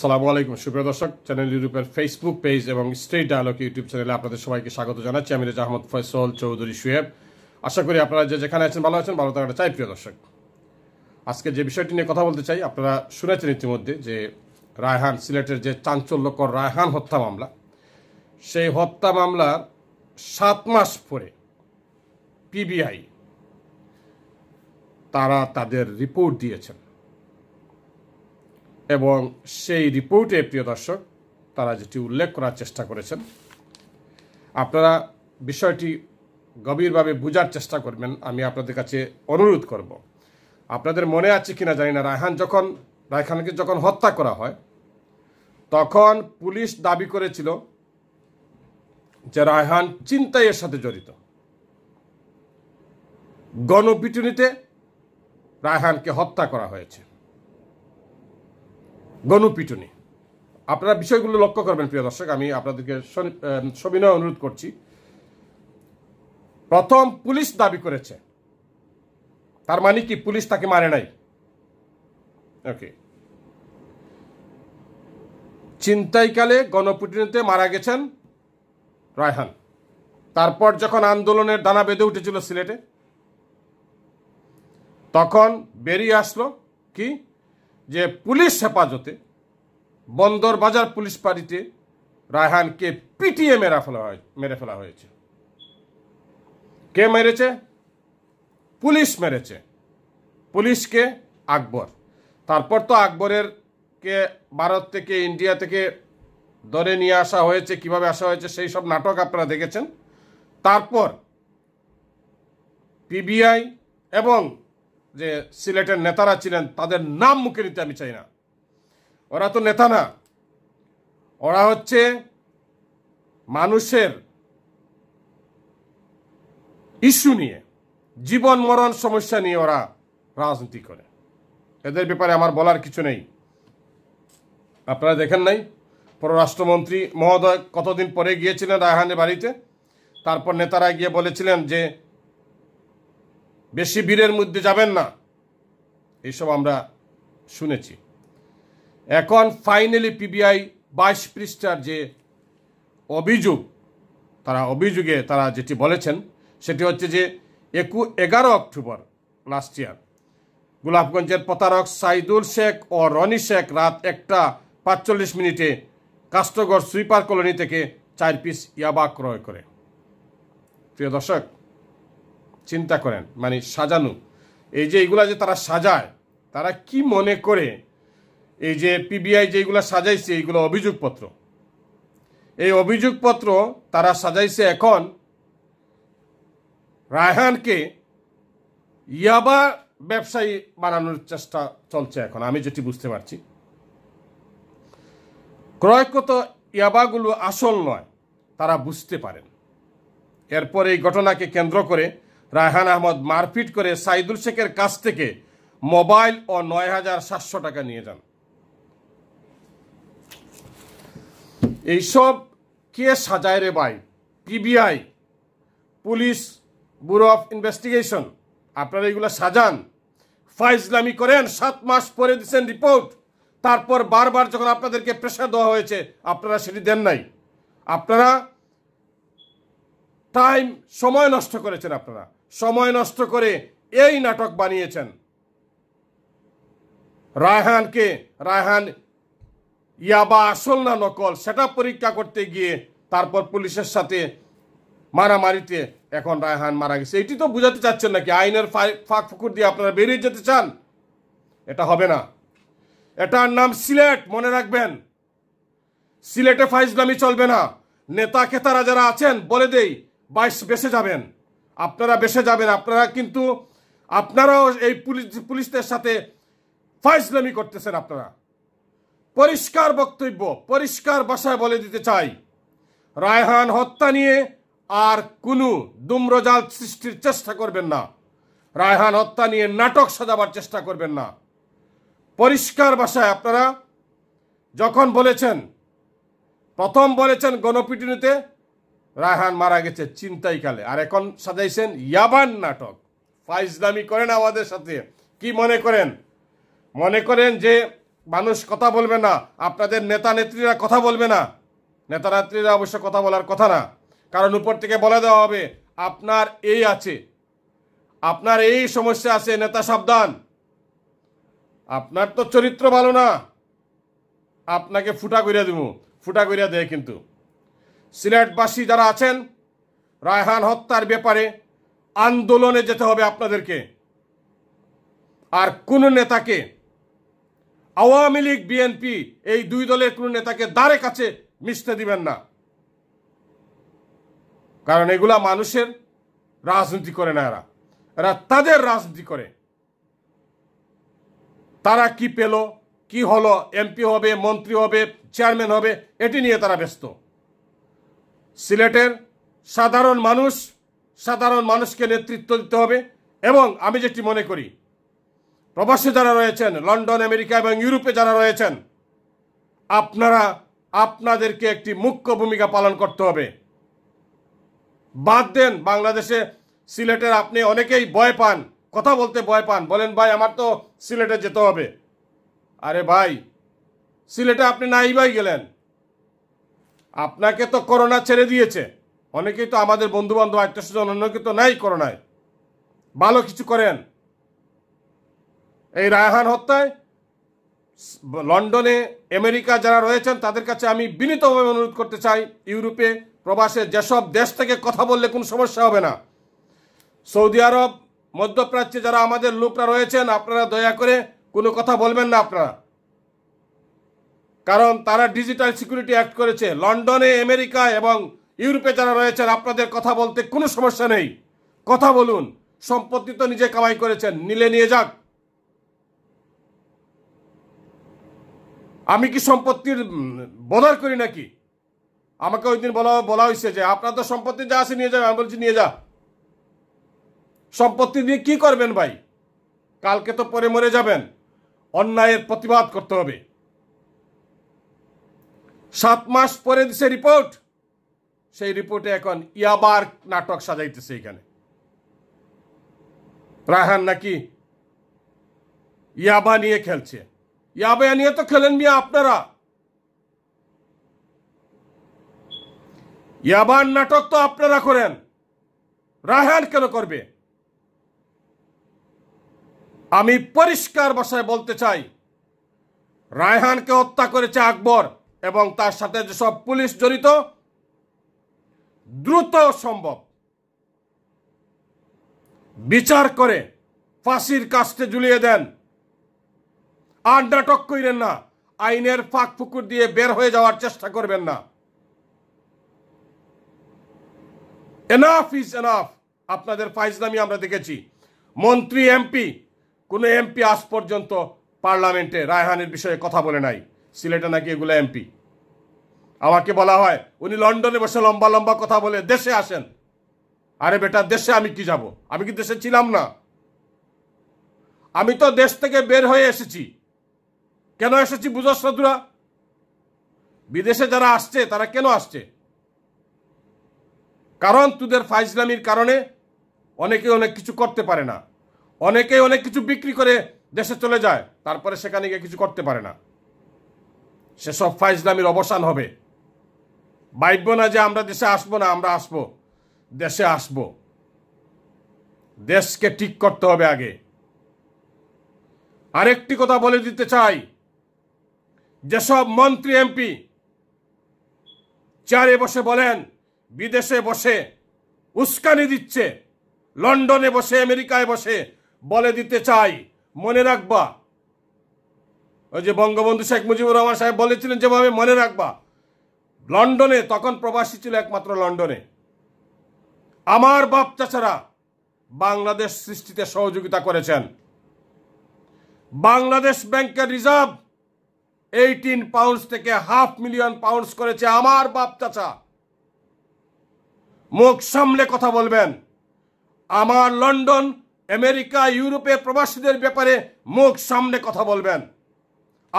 সালামু আলাইকুম সুপ্রিয় দর্শক চ্যানেল ইউরোপের ফেসবুক পেজ এবং স্টেট ডায়ালগ ইউটিউব চ্যানেলে আপনাদের সবাইকে স্বাগত জানাচ্ছি আমি রেজা আহমদ ফয়সল চৌধুরী সুয়েব আশা করি আপনারা যে যেখানে আছেন ভালো আছেন ভালো থাকাটা চাই প্রিয় দর্শক আজকে যে বিষয়টি নিয়ে কথা বলতে চাই আপনারা শুনেছেন ইতিমধ্যে যে রায়হান সিলেটের যে চাঞ্চল্যকর রায়হান হত্যা মামলা সেই হত্যা মামলার সাত মাস পরে পিবিআই তারা তাদের রিপোর্ট দিয়েছেন এবং সেই রিপোর্টে প্রিয় দর্শক তারা যেটি উল্লেখ করার চেষ্টা করেছেন আপনারা বিষয়টি গভীরভাবে বোঝার চেষ্টা করবেন আমি আপনাদের কাছে অনুরোধ করব আপনাদের মনে আছে কিনা জানি না রায়হান যখন রায়হানকে যখন হত্যা করা হয় তখন পুলিশ দাবি করেছিল যে রায়হান চিন্তাইয়ের সাথে জড়িত গণপিটুনিতে রায়হানকে হত্যা করা হয়েছে গণপিটুনি আপনারা বিষয়গুলো লক্ষ্য করবেন প্রিয় দর্শক আমি আপনাদেরকে সবিনয় অনুরোধ করছি প্রথম পুলিশ দাবি করেছে তার মানে কি পুলিশ তাকে মারে নাই ওকে চিন্তাইকালে গণপিটুনিতে মারা গেছেন রায়হান তারপর যখন আন্দোলনের দানা বেঁধে উঠেছিল সিলেটে তখন বেরিয়ে আসলো কি যে পুলিশ হেফাজতে বন্দরবাজার পুলিশ পার্টিতে রায়হানকে পিটিয়ে মেরা ফেলা হয় মেরে ফেলা হয়েছে কে মেরেছে পুলিশ মেরেছে পুলিশকে আকবর তারপর তো আকবরের কে ভারত থেকে ইন্ডিয়া থেকে ধরে নিয়ে আসা হয়েছে কিভাবে আসা হয়েছে সেই সব নাটক আপনারা দেখেছেন তারপর পিবিআই এবং যে সিলেটের নেতারা ছিলেন তাদের নাম মুখে নিতে আমি চাই না ওরা তো নেতা না ওরা হচ্ছে মানুষের ইস্যু নিয়ে জীবন মরণ সমস্যা নিয়ে ওরা রাজনীতি করে এদের ব্যাপারে আমার বলার কিছু নেই আপনারা দেখেন নাই পররাষ্ট্রমন্ত্রী মহোদয় কতদিন পরে গিয়েছিলেন রায়হানের বাড়িতে তারপর নেতারা গিয়ে বলেছিলেন যে বেশি ভিড়ের মধ্যে যাবেন না এসব আমরা শুনেছি এখন ফাইনালি পিবিআই বাইশ পৃষ্ঠার যে অভিযোগ তারা অভিযোগে তারা যেটি বলেছেন সেটি হচ্ছে যে একু এগারো অক্টোবর লাস্ট ইয়ার গোলাপগঞ্জের প্রতারক সাইদুল শেখ ও রনি শেখ রাত একটা পাঁচচল্লিশ মিনিটে কাস্টগড় সুইপার কলোনি থেকে চার পিস ইয়াবা ক্রয় করে প্রিয় দর্শক চিন্তা করেন মানে সাজানো এই যে এইগুলা যে তারা সাজায় তারা কি মনে করে এই যে পিবিআই যেগুলো সাজাইছে এইগুলো অভিযোগপত্র এই অভিযোগপত্র তারা সাজাইছে এখন রায়হানকে ইয়াবা ব্যবসায়ী বানানোর চেষ্টা চলছে এখন আমি যেটি বুঝতে পারছি ক্রয়কত ইয়াবাগুলো আসল নয় তারা বুঝতে পারেন এরপর এই ঘটনাকে কেন্দ্র করে রায়হান আহমদ মারপিট করে সাইদুল শেখের কাছ থেকে মোবাইল ও নয় হাজার সাতশো টাকা নিয়ে যান এইসব কে সাজায় রে ভাই PBI police bureau of investigation আপনারা এইগুলো সাজান ফাইজলামি করেন সাত মাস পরে দিচ্ছেন রিপোর্ট তারপর বারবার যখন আপনাদেরকে প্রেশার দেওয়া হয়েছে আপনারা সেটি দেন নাই আপনারা টাইম সময় নষ্ট করেছেন আপনারা সময় নষ্ট করে এই নাটক বানিয়েছেন রায়হানকে রায়হান ইয়াবা আসল না নকল সেটা পরীক্ষা করতে গিয়ে তারপর পুলিশের সাথে মারামারিতে এখন রায়হান মারা গেছে এটি তো বুঝাতে চাচ্ছেন নাকি আইনের ফাঁক ফুকুর দিয়ে আপনারা বেরিয়ে যেতে চান এটা হবে না এটার নাম সিলেট মনে রাখবেন সিলেটে ফাইজলামি চলবে না নেতা খেতারা যারা আছেন বলে দেই বাইশ বেসে যাবেন আপনারা বেসে যাবেন আপনারা কিন্তু আপনারাও এই পুলিশ পুলিশদের সাথে ফাইজলামি করতেছেন আপনারা পরিষ্কার বক্তব্য পরিষ্কার বাসায় বলে দিতে চাই রায়হান হত্যা নিয়ে আর কোনো দুম্রজাল সৃষ্টির চেষ্টা করবেন না রায়হান হত্যা নিয়ে নাটক সাজাবার চেষ্টা করবেন না পরিষ্কার বাসায় আপনারা যখন বলেছেন প্রথম বলেছেন গণপিটুনিতে রায়হান মারা গেছে চিন্তাই কালে আর এখন সাজাইছেন ইয়াবান নাটক ফাইজদামি করেন আমাদের সাথে কি মনে করেন মনে করেন যে মানুষ কথা বলবে না আপনাদের নেতা নেত্রীরা কথা বলবে না নেতা নেত্রীরা অবশ্য কথা বলার কথা না কারণ উপর থেকে বলে দেওয়া হবে আপনার এই আছে আপনার এই সমস্যা আছে নেতা সাবধান আপনার তো চরিত্র ভালো না আপনাকে ফুটা করিয়া দেবো ফুটা করিয়া দেয় কিন্তু সিলেটবাসী যারা আছেন রায়হান হত্যার ব্যাপারে আন্দোলনে যেতে হবে আপনাদেরকে আর কোন নেতাকে আওয়ামী লীগ বিএনপি এই দুই দলের কোনো নেতাকে দ্বারে কাছে মিশতে দিবেন না কারণ এগুলা মানুষের রাজনীতি করে না এরা এরা তাদের রাজনীতি করে তারা কি পেল কি হলো এমপি হবে মন্ত্রী হবে চেয়ারম্যান হবে এটি নিয়ে তারা ব্যস্ত সিলেটের সাধারণ মানুষ সাধারণ মানুষকে নেতৃত্ব দিতে হবে এবং আমি যেটি মনে করি প্রবাসী যারা রয়েছেন লন্ডন আমেরিকা এবং ইউরোপে যারা রয়েছেন আপনারা আপনাদেরকে একটি মুখ্য ভূমিকা পালন করতে হবে বাদ দেন বাংলাদেশে সিলেটের আপনি অনেকেই ভয় পান কথা বলতে ভয় পান বলেন ভাই আমার তো সিলেটে যেতে হবে আরে ভাই সিলেটে আপনি নাই ভাই গেলেন আপনাকে তো করোনা ছেড়ে দিয়েছে অনেকেই তো আমাদের বন্ধুবান্ধব আত্মীয় স্বজন অনেকে তো নাই করোনায় ভালো কিছু করেন এই রায়হান হত্যায় লন্ডনে আমেরিকা যারা রয়েছেন তাদের কাছে আমি বিনীতভাবে অনুরোধ করতে চাই ইউরোপে প্রবাসে যেসব দেশ থেকে কথা বললে কোনো সমস্যা হবে না সৌদি আরব মধ্যপ্রাচ্যে যারা আমাদের লোকরা রয়েছেন আপনারা দয়া করে কোনো কথা বলবেন না আপনারা কারণ তারা ডিজিটাল সিকিউরিটি অ্যাক্ট করেছে লন্ডনে আমেরিকা এবং ইউরোপে যারা রয়েছেন আপনাদের কথা বলতে কোনো সমস্যা নেই কথা বলুন সম্পত্তি তো নিজে কামাই করেছেন নিলে নিয়ে যাক আমি কি সম্পত্তির বদার করি নাকি আমাকে ওই দিন বলা বলা হয়েছে যে আপনার তো সম্পত্তি যা আছে নিয়ে যাবে আমি বলছি নিয়ে যা সম্পত্তি দিয়ে কি করবেন ভাই কালকে তো পরে মরে যাবেন অন্যায়ের প্রতিবাদ করতে হবে সাত মাস পরে দিছে রিপোর্ট সেই রিপোর্টে এখন ইয়াবার নাটক সাজাইতেছে এখানে রায়হান নাকি ইয়াবা নিয়ে খেলছে ইয়াবা নিয়ে তো খেলেন মিয়া আপনারা ইয়াবার নাটক তো আপনারা করেন রায়হান কেন করবে আমি পরিষ্কার ভাষায় বলতে চাই রায়হানকে হত্যা করেছে আকবর এবং তার সাথে যেসব পুলিশ জড়িত দ্রুত সম্ভব বিচার করে ফাঁসির কাস্তে ঝুলিয়ে দেন আর নাটক করেন না আইনের ফাঁক ফুকুর দিয়ে বের হয়ে যাওয়ার চেষ্টা করবেন না এনাফ ইজ এনাফ আপনাদের নামি আমরা দেখেছি মন্ত্রী এমপি কোনো এমপি আজ পর্যন্ত পার্লামেন্টে রায়হানের বিষয়ে কথা বলে নাই সিলেটে নাকি এগুলো এমপি আমাকে বলা হয় উনি লন্ডনে বসে লম্বা লম্বা কথা বলে দেশে আসেন আরে বেটা দেশে আমি কি যাব আমি কি দেশে ছিলাম না আমি তো দেশ থেকে বের হয়ে এসেছি কেন এসেছি বুঝো শ্রদ্ধা বিদেশে যারা আসছে তারা কেন আসছে কারণ তোদের ফাইজলামির কারণে অনেকে অনেক কিছু করতে পারে না অনেকে অনেক কিছু বিক্রি করে দেশে চলে যায় তারপরে সেখানে গিয়ে কিছু করতে পারে না সেসব ফাইজলামির অবসান হবে ভাবব না যে আমরা দেশে আসবো না আমরা আসবো দেশে আসব দেশকে ঠিক করতে হবে আগে আরেকটি কথা বলে দিতে চাই যেসব মন্ত্রী এমপি চেয়ারে বসে বলেন বিদেশে বসে উস্কানি দিচ্ছে লন্ডনে বসে আমেরিকায় বসে বলে দিতে চাই মনে রাখবা ওই যে বঙ্গবন্ধু শেখ মুজিবুর রহমান সাহেব বলেছিলেন যেভাবে মনে রাখবা লন্ডনে তখন প্রবাসী ছিল একমাত্র লন্ডনে আমার বাপ চাচারা বাংলাদেশ সৃষ্টিতে সহযোগিতা করেছেন বাংলাদেশ ব্যাংকের রিজার্ভ এইটিন পাউন্ডস থেকে হাফ মিলিয়ন পাউন্ডস করেছে আমার বাপ চাচা মুখ সামলে কথা বলবেন আমার লন্ডন আমেরিকা ইউরোপের প্রবাসীদের ব্যাপারে মুখ সামনে কথা বলবেন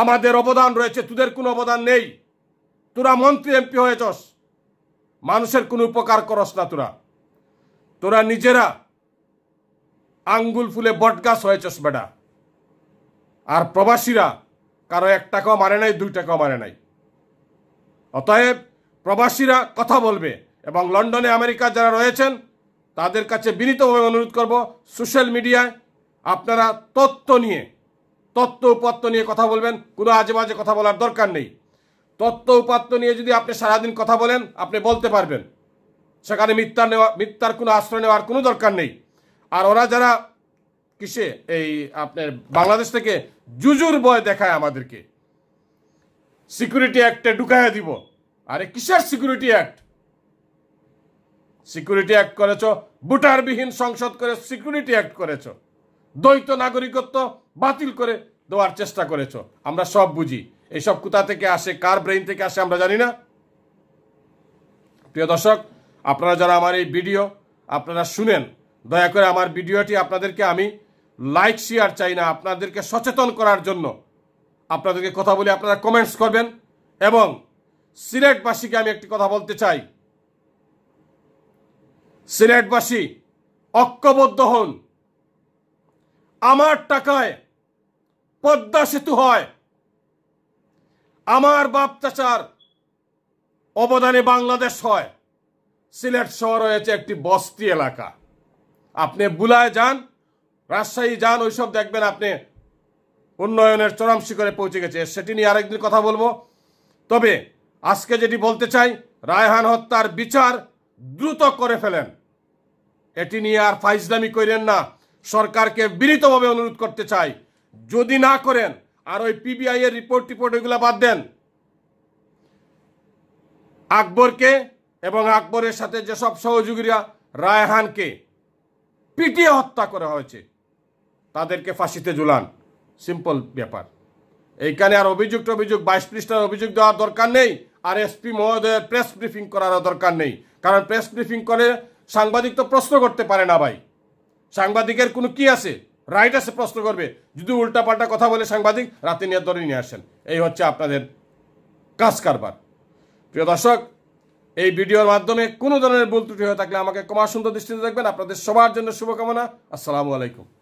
আমাদের অবদান রয়েছে তোদের কোনো অবদান নেই তোরা মন্ত্রী এমপি হয়েছস মানুষের কোনো উপকার করস না তোরা তোরা নিজেরা আঙ্গুল ফুলে বটগাছ হয়েছস বেটা আর প্রবাসীরা কারো এক টাকাও মানে নাই দুই টাকাও মানে নাই অতএব প্রবাসীরা কথা বলবে এবং লন্ডনে আমেরিকা যারা রয়েছেন তাদের কাছে বিনীতভাবে অনুরোধ করব সোশ্যাল মিডিয়ায় আপনারা তথ্য নিয়ে তত্ত্ব উপাত্ত নিয়ে কথা বলবেন কোনো বাজে কথা বলার দরকার নেই তত্ত্ব উপাত্ত নিয়ে যদি আপনি সারাদিন কথা বলেন আপনি বলতে পারবেন সেখানে মিথ্যা নেওয়া মিথ্যার কোনো আশ্রয় নেওয়ার কোনো দরকার নেই আর ওরা যারা কিসে এই আপনার বাংলাদেশ থেকে জুজুর বয় দেখায় আমাদেরকে সিকিউরিটি অ্যাক্টে ঢুকাই দিব আরে কিসের সিকিউরিটি অ্যাক্ট সিকিউরিটি অ্যাক্ট করেছ ভোটারবিহীন সংসদ করে সিকিউরিটি অ্যাক্ট করেছ দ্বৈত নাগরিকত্ব বাতিল করে দেওয়ার চেষ্টা করেছ আমরা সব বুঝি এইসব কোথা থেকে আসে কার ব্রেইন থেকে আসে আমরা জানি না প্রিয় দর্শক আপনারা যারা আমার এই ভিডিও আপনারা শুনেন দয়া করে আমার ভিডিওটি আপনাদেরকে আমি লাইক শেয়ার চাই না আপনাদেরকে সচেতন করার জন্য আপনাদেরকে কথা বলে আপনারা কমেন্টস করবেন এবং সিলেটবাসীকে আমি একটি কথা বলতে চাই সিলেটবাসী ঐক্যবদ্ধ হন আমার টাকায় পদ্মা সেতু হয় আমার বাপ চাচার অবদানে বাংলাদেশ হয় সিলেট শহর হয়েছে একটি বস্তি এলাকা আপনি বুলায় যান রাজশাহী যান ওইসব দেখবেন আপনি উন্নয়নের চরম শিখরে পৌঁছে গেছে সেটি নিয়ে আরেকদিন কথা বলবো তবে আজকে যেটি বলতে চাই রায়হান হত্যার বিচার দ্রুত করে ফেলেন এটি নিয়ে আর ফাইজদামি করেন না সরকারকে বিনীতভাবে অনুরোধ করতে চাই যদি না করেন আর ওই পিবিআই এর রিপোর্ট টিপোর্ট ওইগুলো বাদ দেন আকবরকে এবং আকবরের সাথে যেসব সহযোগীরা রায়হানকে পিটিয়ে হত্যা করা হয়েছে তাদেরকে ফাঁসিতে ঝুলান সিম্পল ব্যাপার এইখানে আর অভিযোগ অভিযোগ বাইশ পৃষ্ঠার অভিযোগ দেওয়ার দরকার নেই আর এসপি মহোদয়ের প্রেস ব্রিফিং করার দরকার নেই কারণ প্রেস ব্রিফিং করে সাংবাদিক তো প্রশ্ন করতে পারে না ভাই সাংবাদিকের কোনো কি আছে আসে প্রশ্ন করবে যদি উল্টাপাল্টা কথা বলে সাংবাদিক রাতে নিয়ে ধরে নিয়ে আসেন এই হচ্ছে আপনাদের কাজ কারবার প্রিয় দর্শক এই ভিডিওর মাধ্যমে কোনো ধরনের বল ত্রুটি হয়ে থাকলে আমাকে কমার সুন্দর দৃষ্টিতে দেখবেন আপনাদের সবার জন্য শুভকামনা আসসালামু আলাইকুম